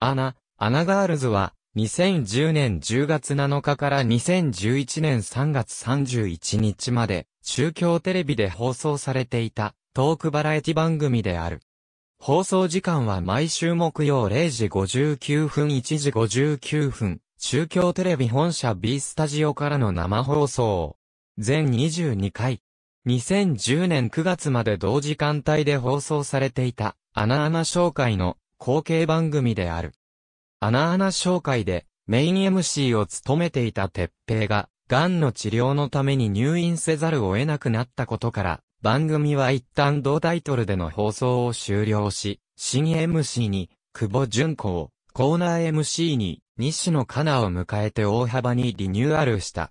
アナ、アナガールズは、2010年10月7日から2011年3月31日まで、中京テレビで放送されていた、トークバラエティ番組である。放送時間は毎週木曜0時59分1時59分、中京テレビ本社 B スタジオからの生放送。全22回。2010年9月まで同時間帯で放送されていた、アナアナ紹介の後継番組である。穴穴紹介でメイン MC を務めていた鉄平が、んの治療のために入院せざるを得なくなったことから、番組は一旦同タイトルでの放送を終了し、新 MC に、久保純子を、コーナー MC に、西野カナを迎えて大幅にリニューアルした。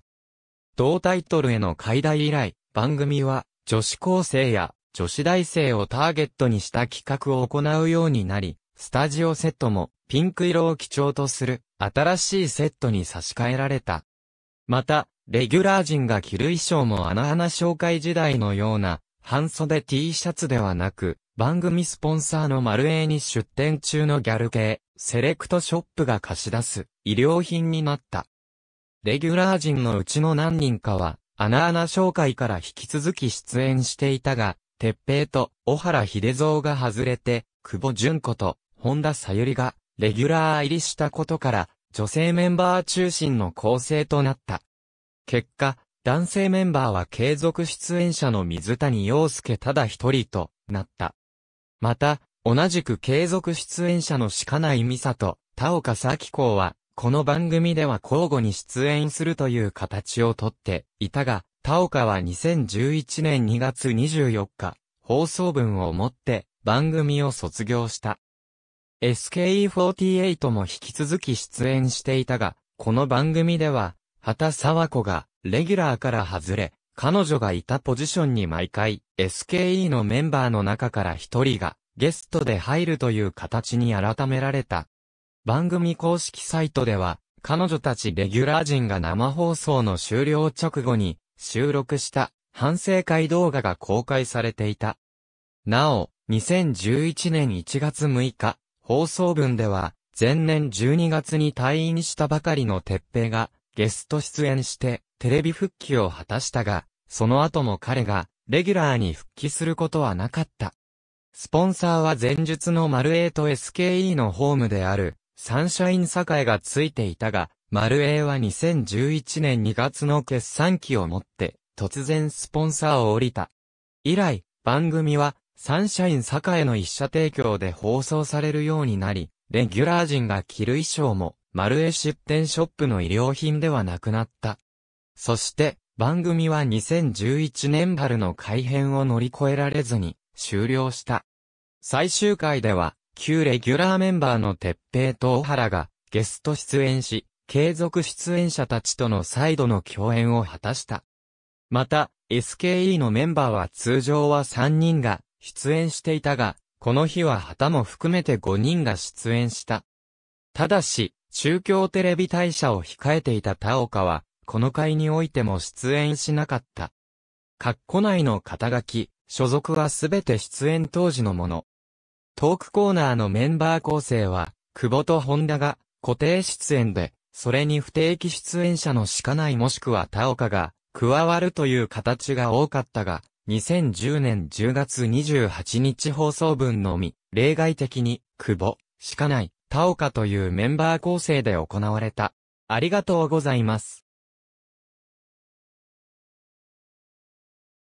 同タイトルへの解題以来、番組は、女子高生や女子大生をターゲットにした企画を行うようになり、スタジオセットもピンク色を基調とする新しいセットに差し替えられた。また、レギュラー陣が着る衣装も穴々紹介時代のような半袖 T シャツではなく、番組スポンサーの丸 A に出店中のギャル系、セレクトショップが貸し出す、医療品になった。レギュラー陣のうちの何人かは、穴ナ紹介から引き続き出演していたが、鉄平と小原秀蔵が外れて、久保純子と本田さゆりが、レギュラー入りしたことから、女性メンバー中心の構成となった。結果、男性メンバーは継続出演者の水谷陽介ただ一人となった。また、同じく継続出演者の鹿内美里、田岡咲子は、この番組では交互に出演するという形をとっていたが、田岡は2011年2月24日、放送分をもって番組を卒業した。SKE48 も引き続き出演していたが、この番組では、畑沢子が、レギュラーから外れ、彼女がいたポジションに毎回、SKE のメンバーの中から一人が、ゲストで入るという形に改められた。番組公式サイトでは、彼女たちレギュラー陣が生放送の終了直後に、収録した反省会動画が公開されていた。なお、2011年1月6日、放送文では、前年12月に退院したばかりの鉄平が、ゲスト出演して、テレビ復帰を果たしたが、その後も彼が、レギュラーに復帰することはなかった。スポンサーは前述のマルエイと SKE のホームである、サンシャイン栄がついていたが、マルエイは2011年2月の決算期をもって、突然スポンサーを降りた。以来、番組は、サンシャイン栄の一社提供で放送されるようになり、レギュラー陣が着る衣装も、丸江出店ショップの衣料品ではなくなった。そして、番組は2011年春の改編を乗り越えられずに、終了した。最終回では、旧レギュラーメンバーの鉄平と小原が、ゲスト出演し、継続出演者たちとの再度の共演を果たした。また、SKE のメンバーは通常は3人が、出演していたが、この日は旗も含めて5人が出演した。ただし、中京テレビ大社を控えていた田岡は、この会においても出演しなかった。括弧内の肩書き、所属はすべて出演当時のもの。トークコーナーのメンバー構成は、久保と本田が固定出演で、それに不定期出演者のしかないもしくは田岡が加わるという形が多かったが、2010年10月28日放送分のみ、例外的に、久保、しかない、田岡というメンバー構成で行われた。ありがとうございます。